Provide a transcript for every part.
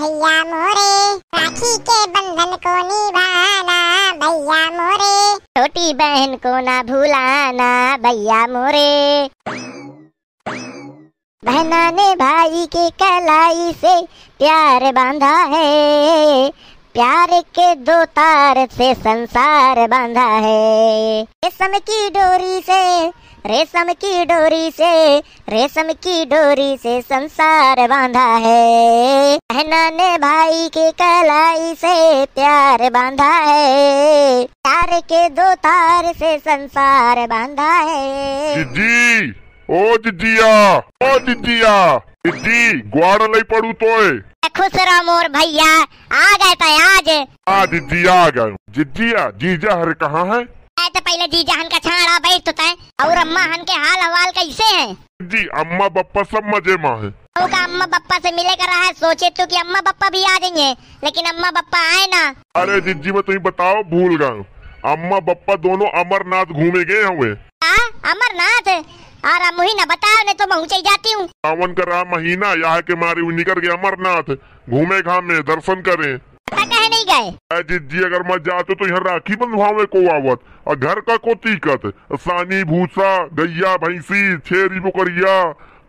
भैया मोरे राखी के बंधन को निभाना भैया मोरे छोटी बहन को ना भूलाना भैया मोरे बहना ने भाई के कलाई से प्यार बांधा है प्यार के दो तार से संसार बांधा है समय की डोरी से रेशम की डोरी से रेशम की डोरी से संसार बांधा है बहना ने भाई के कलाई से प्यार बांधा है प्यार के दो तार से संसार बांधा है दीदी ओ दीदिया ओ दीदिया दीदी ग्वार नहीं पड़ू तो खुश रहो मोर भैया आ गए तो आज आ दीदी आ गए दीदी जीजा हर कहाँ है पहले जीजा हन का छाड़ा बैठ तो तय और अम्मा हन के हाल हवाल कैसे है जी अम्मा बप्पा सब मजे माँ है का अम्मा बप्पा से मिले कर रहा है सोचे तो कि अम्मा बप्पा भी आ जाएंगे लेकिन अम्मा बप्पा आए ना अरे जिज्जी मैं तुम्हें बताओ भूल गया अम्मा बप्पा दोनों अमरनाथ घूमे गए हुए अमरनाथ और हम ना बताओ नहीं तो मैं ऊँचे जाती हूँ सावन का रहा महीना यहाँ के मारे निकल गए अमरनाथ घूमे घामे दर्शन करें था कहे नहीं गए अरे जी अगर मैं जाते तो यहाँ राखी बंधवावे को आवत और घर का को तीकत सानी भूसा गैया भैंसी छेरी बुकरिया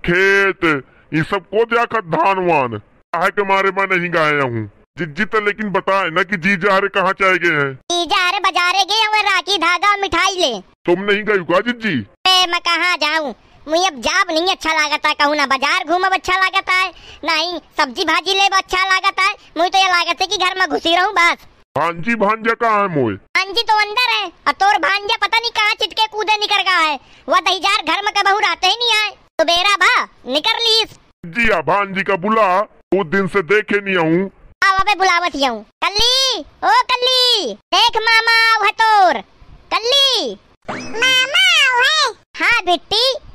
खेत ये सब को जाकर धान वान कहा के मारे मैं नहीं गाया हूँ जिज्जी तो लेकिन बताए ना कि जा रहे कहाँ चाहे गए हैं जा रहे बाजारे गए राखी धागा मिठाई ले तुम नहीं गयी का जिज्जी मैं कहाँ जाऊँ मुई अब जाब नहीं अच्छा लागत है कहूँ ना बाजार घूम अब अच्छा लागत है ना ही सब्जी भाजी ले अच्छा लागत है मुई तो ये लागत है कि घर में घुसी रहूँ बस भांजी भांजा कहाँ है मोए भांजी तो अंदर है और तोर भांजा पता नहीं कहाँ चिटके कूदे निकल गया है वह दहीजार घर में कबहू रहते ही नहीं आए तो बेरा भा निकल लीस जी आ भांजी का बुला वो दिन से देखे नहीं आऊँ अबे बुलावत ही आऊँ कल्ली ओ कल्ली देख मामा आओ है तोर कल्ली मामा आओ है हाँ बिट्टी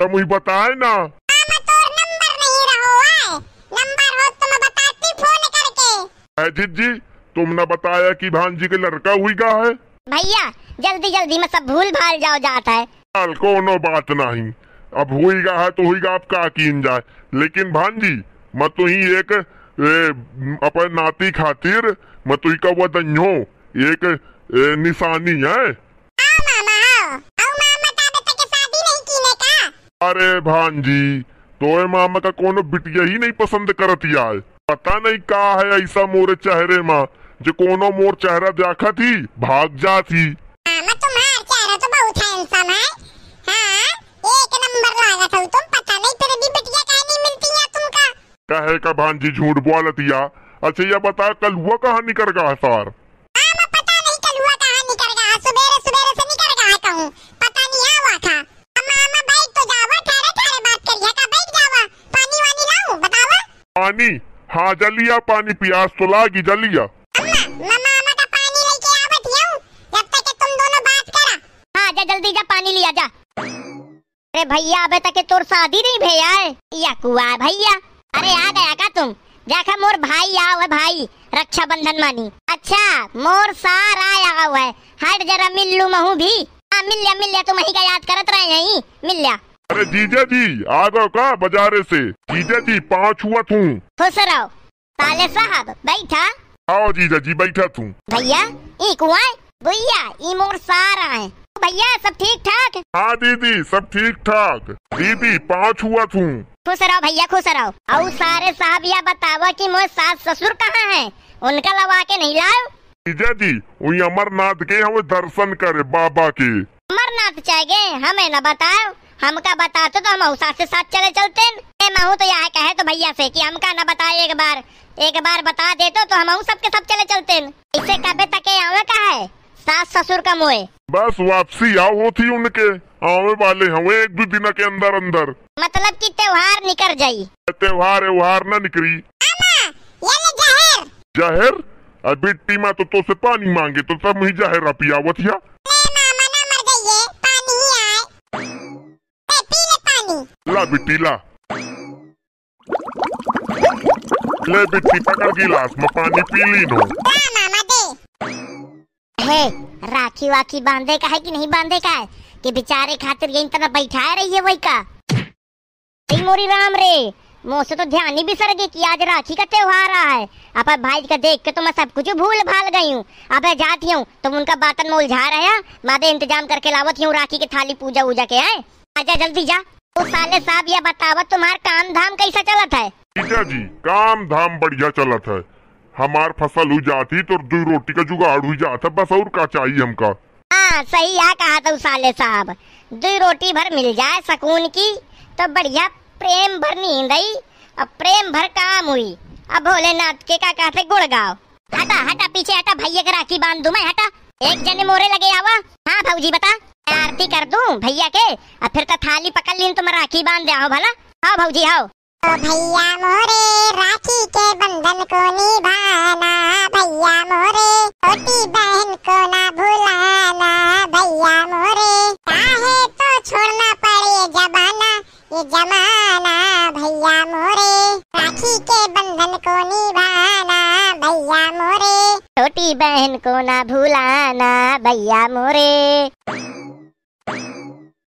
तो मुझे बताए ना तो तो अजीत जी तुमने बताया कि भांजी के लड़का हुई का है भैया जल्दी जल्दी में सब भूल भाल जाओ जाता है कोनो बात नहीं अब हुई गा है तो हुई गा आपका यकीन जाए लेकिन भांजी मैं तो ही एक ए, अपन नाती खातिर मैं तो ही का वह एक ए, निशानी है अरे भांजी तोए मामा का कोनो बिटिया ही नहीं पसंद करती आए पता नहीं कहा है ऐसा मोरे चेहरे माँ जो कोनो मोर चेहरा देखा थी भाग जा थी तो हाँ, कहे का भांजी झूठ बोलतिया अच्छा यह बता कल हुआ कहाँ निकल गया सार पानी हाँ जलिया पानी प्यास तो लागी जलिया हाँ, जल्दी जा पानी लिया जा अरे भैया अबे तक तोर शादी नहीं भैया या कुआ भैया अरे आ गया का तुम देखा मोर भाई आओ है भाई रक्षा बंधन मानी अच्छा मोर सार आया हुआ है हट जरा मिल लू महू भी आ, हाँ, मिल लिया मिल लिया तुम ही का याद करत रहे यही मिल लिया अरे जीजा जी आ जाओ का बाजारे से जीजा जी पाँच हुआ तू खुश रहो पाले साहब बैठा आओ जीजा जी बैठा तू भैया एक हुआ भैया इमोर सारा है भैया सब ठीक ठाक हाँ दीदी सब ठीक ठाक दीदी पाँच हुआ तू खुश रहो भैया खुश रहो और सारे साहब यह बतावा कि मोर सास ससुर कहाँ है उनका लवा के नहीं लाओ जीजा जी वही अमरनाथ के हम दर्शन करे बाबा के अमरनाथ चाहे गए हमें न बताओ हमका बताते तो हम औसा से साथ चले चलते महू तो यहाँ कहे तो भैया से कि हमका न बताए एक बार एक बार बता दे तो, तो हम के सब चले चलते इसे कबे तक आवे का है सास ससुर का मोए बस वापसी आओ होती उनके आवे वाले हुए एक भी दिन के अंदर अंदर मतलब कि त्योहार निकल जाये त्योहार व्यवहार न निकली जहर अभी टीमा तो तो से पानी मांगे तो तब ही जहर पियावत ला बिट्टी ला ले बिट्टी पकड़ गिलास में पानी पी ली नो हे राखी वाखी बांधे का है कि नहीं बांधे का है कि बेचारे खातिर यही तरह बैठाए रही है वही का मोरी राम रे मोसे तो ध्यान ही बिसर गई कि आज राखी का त्योहार आ है अब भाई का देख के तो मैं सब कुछ भूल भाल गई हूँ अब जाती हूँ तुम तो उनका बातन में उलझा रहे मादे इंतजाम करके लावत हूँ राखी की थाली पूजा वूजा के आए आजा जल्दी जा तो साले साहब ये बताओ तुम्हार काम धाम कैसा चलत है पिता जी काम धाम बढ़िया चलत है हमार फसल हो जाती तो दो रोटी का जुगाड़ हो जाता बस और का चाहिए हमका हाँ सही यहाँ कहा था साले साहब दो रोटी भर मिल जाए सकून की तो बढ़िया प्रेम भर नींद आई अब प्रेम भर काम हुई अब भोलेनाथ के का कहते गुड़गांव हटा हटा पीछे हटा भैया के राखी बांध दू मैं हटा एक जने मोरे लगे आवा हाँ भाजी बता आरती कर दूं भैया के और फिर तो थाली पकड़ ली तुम राखी बांध आओ भला आओ भाजी आओ भैया मोरे राखी के बंधन को निभाना भैया मोरे छोटी बहन को ना भुलाना भैया मोरे चाहे तो छोड़ना पड़े जमाना ये जमाना भैया मोरे राखी के बंधन को निभाना भैया मोरे छोटी बहन को ना भूलाना भैया मोरे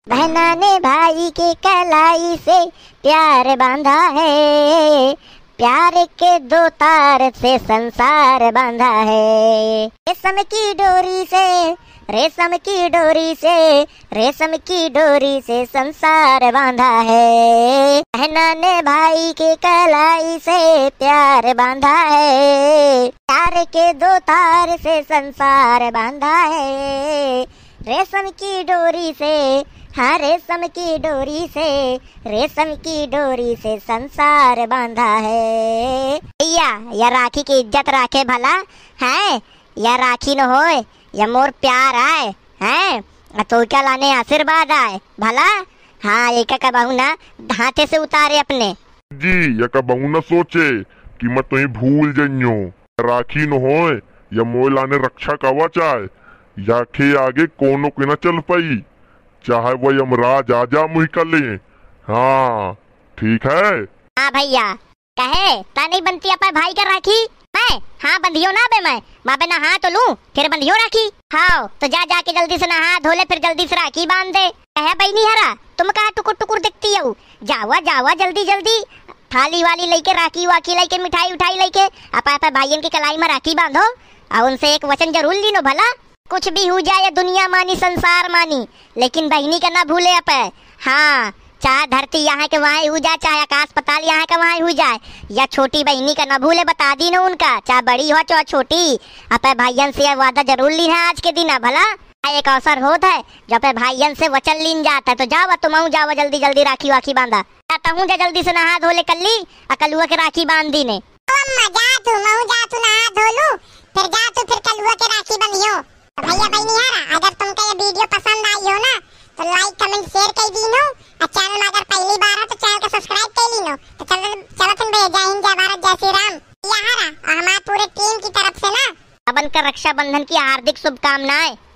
बहना ने भाई के कलाई से प्यार बांधा है प्यार के दो तार से संसार बांधा है रेशम की डोरी से रेशम की डोरी से रेशम की डोरी से संसार बांधा है बहना ने भाई के कलाई से प्यार बांधा है प्यार के दो तार से संसार बांधा है रेशम की डोरी से हाँ रेशम की डोरी से रेशम की डोरी से संसार बांधा है भैया या राखी की इज्जत रखे भला है या राखी न हो या मोर प्यार आए है तो क्या लाने आशीर्वाद आए भला हाँ एक का ना धाते से उतारे अपने जी या का ना सोचे कि मैं तुम्हें तो भूल जइयो राखी न हो या मोर लाने रक्षा कवच आए या के आगे कोनो के ना चल पाई चाहे वो यमराज आ जा मुही कर लिए हाँ ठीक है हाँ भैया कहे ता नहीं बनती अपन भाई कर राखी मैं हाँ बंधियो ना बे मैं बाबे ना हाँ तो लू फिर बंधियो राखी हाँ तो जा जा के जल्दी से ना नहा धोले फिर जल्दी से राखी बांध दे कहे भाई नहीं हरा तुम कहा टुकुर टुकुर दिखती हो जावा जावा जल्दी जल्दी थाली वाली लेके राखी वाकी लेके मिठाई उठाई लेके अपा अपा भाइयन की कलाई में राखी बांधो और उनसे एक वचन जरूर ली लो भला कुछ भी हो जाए दुनिया मानी संसार मानी लेकिन बहनी का ना भूले अप हाँ चाहे धरती यहाँ के वहाँ हो जाए चाहे आकाश पताल यहाँ के वहाँ हो जाए या छोटी बहनी का ना भूले बता दी ना उनका चाहे बड़ी हो चाहे छोटी अपने भाइयन से वादा जरूर ली है आज के दिन हाँ भला हाँ, एक अवसर होत है जब पे भाइयन से वचन लीन जाता है तो जाओ तुम जाओ जल्दी जल्दी राखी वाखी बांधा जाता हूँ जा जल्दी से नहा धोले कल्ली अकलुआ के राखी बांध दी ने जा तू जा तू नहा फिर जा तू फिर कलुआ के राखी बंधियो तो भैया भाई नहीं आ रहा अगर तुमको ये वीडियो पसंद आई हो ना तो लाइक कमेंट शेयर कर दी और चैनल अगर पहली बार हो तो चैनल को सब्सक्राइब कर तो चलो चलो भैया जय हिंद जय भारत जय श्री राम यहाँ हमारे पूरे टीम की तरफ से ना अपन का रक्षाबंधन की हार्दिक शुभकामनाएं